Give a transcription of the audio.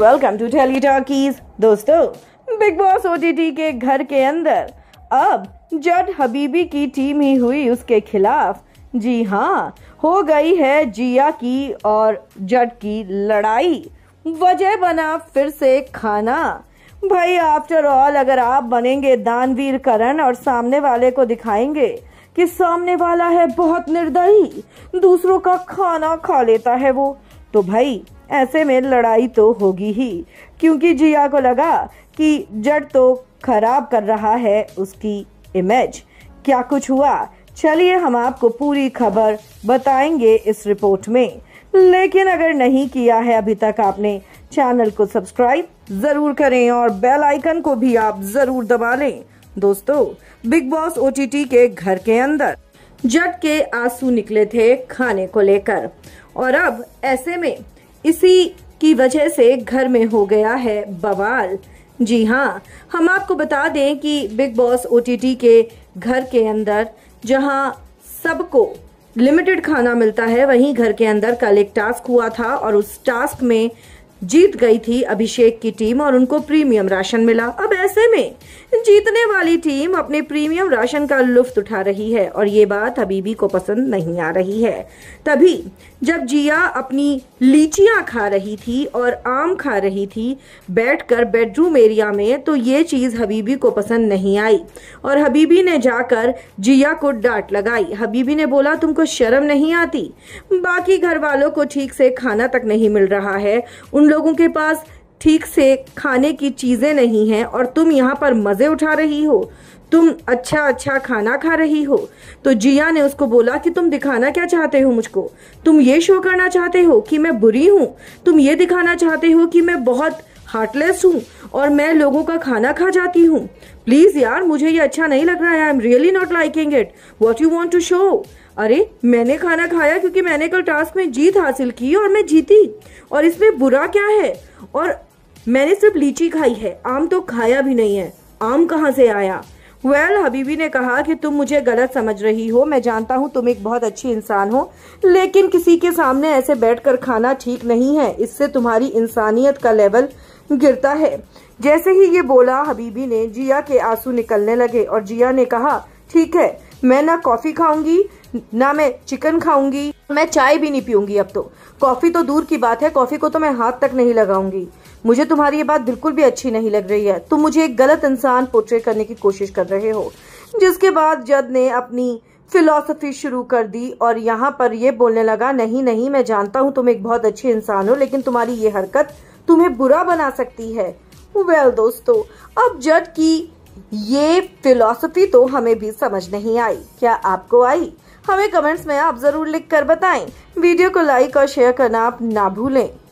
welcome to Tele Talkies दोस्तों Big Boss OTT के घर के अंदर अब जड हबीबी की टीम ही हुई उसके खिलाफ जी हाँ हो गई है जिया की और जड की लड़ाई वजह बना फिर से खाना भाई आफ्टर ऑल अगर आप बनेंगे दानवीर करण और सामने वाले को दिखाएंगे कि सामने वाला है बहुत निर्दयी दूसरों का खाना खा लेता है वो तो भाई ऐसे में लड़ाई तो होगी ही क्योंकि जिया को लगा कि जड तो खराब कर रहा है उसकी इमेज क्या कुछ हुआ चलिए हम आपको पूरी खबर बताएंगे इस रिपोर्ट में लेकिन अगर नहीं किया है अभी तक आपने चैनल को सब्सक्राइब जरूर करें और बेल आइकन को भी आप जरूर दबा लें दोस्तों बिग बॉस ओ के घर के अंदर जट के आंसू निकले थे खाने को लेकर और अब ऐसे में इसी की वजह से घर में हो गया है बवाल जी हाँ हम आपको बता दें कि बिग बॉस ओ के घर के अंदर जहाँ सबको लिमिटेड खाना मिलता है वहीं घर के अंदर कल एक टास्क हुआ था और उस टास्क में जीत गई थी अभिषेक की टीम और उनको प्रीमियम राशन मिला अब ऐसे में जीतने वाली टीम अपने प्रीमियम राशन का लुफ्त उठा रही है और ये बात हबीबी को पसंद नहीं आ रही है तभी जब जिया अपनी लीचियां खा रही थी और आम खा रही थी बैठकर बेडरूम एरिया में तो ये चीज़ हबीबी को पसंद नहीं आई और हबीबी ने जाकर जिया को डांट लगाई हबीबी ने बोला तुमको शर्म नहीं आती बाकी घर वालों को ठीक से खाना तक नहीं मिल रहा है उन लोगों के पास ठीक से खाने की चीज़ें नहीं हैं और तुम यहाँ पर मज़े उठा रही हो तुम अच्छा अच्छा खाना खा रही हो तो जिया ने उसको बोला कि तुम दिखाना क्या चाहते हो मुझको तुम ये शो करना चाहते हो कि मैं बुरी हूँ तुम ये दिखाना चाहते हो कि मैं बहुत हार्टलेस हूँ और मैं लोगों का खाना खा जाती हूँ प्लीज़ यार मुझे ये अच्छा नहीं लग रहा है I am really not liking it what you want to show अरे मैंने खाना खाया क्योंकि मैंने कल टास्क में जीत हासिल की और मैं जीती और इसमें बुरा क्या है और मैंने सिर्फ लीची खाई है आम तो खाया भी नहीं है आम कहाँ से आया वेल well, हबीबी ने कहा कि तुम मुझे गलत समझ रही हो मैं जानता हूँ तुम एक बहुत अच्छी इंसान हो लेकिन किसी के सामने ऐसे बैठकर खाना ठीक नहीं है इससे तुम्हारी इंसानियत का लेवल गिरता है जैसे ही ये बोला हबीबी ने जिया के आंसू निकलने लगे और जिया ने कहा ठीक है मैं ना कॉफी खाऊंगी ना मैं चिकन खाऊंगी मैं चाय भी नहीं पीऊंगी अब तो कॉफी तो दूर की बात है कॉफी को तो मैं हाथ तक नहीं लगाऊंगी मुझे तुम्हारी ये बात बिल्कुल भी अच्छी नहीं लग रही है तुम मुझे एक गलत इंसान पोर्ट्रेट करने की कोशिश कर रहे हो जिसके बाद जद ने अपनी फिलोसफी शुरू कर दी और यहाँ पर ये बोलने लगा नहीं नहीं मैं जानता हूँ तुम एक बहुत अच्छे इंसान हो लेकिन तुम्हारी ये हरकत तुम्हें बुरा बना सकती है वेल well, दोस्तों अब जड की ये फिलोसफी तो हमें भी समझ नहीं आई क्या आपको आई हमें कमेंट्स में आप जरूर लिख कर बताएं वीडियो को लाइक और शेयर करना आप ना भूलें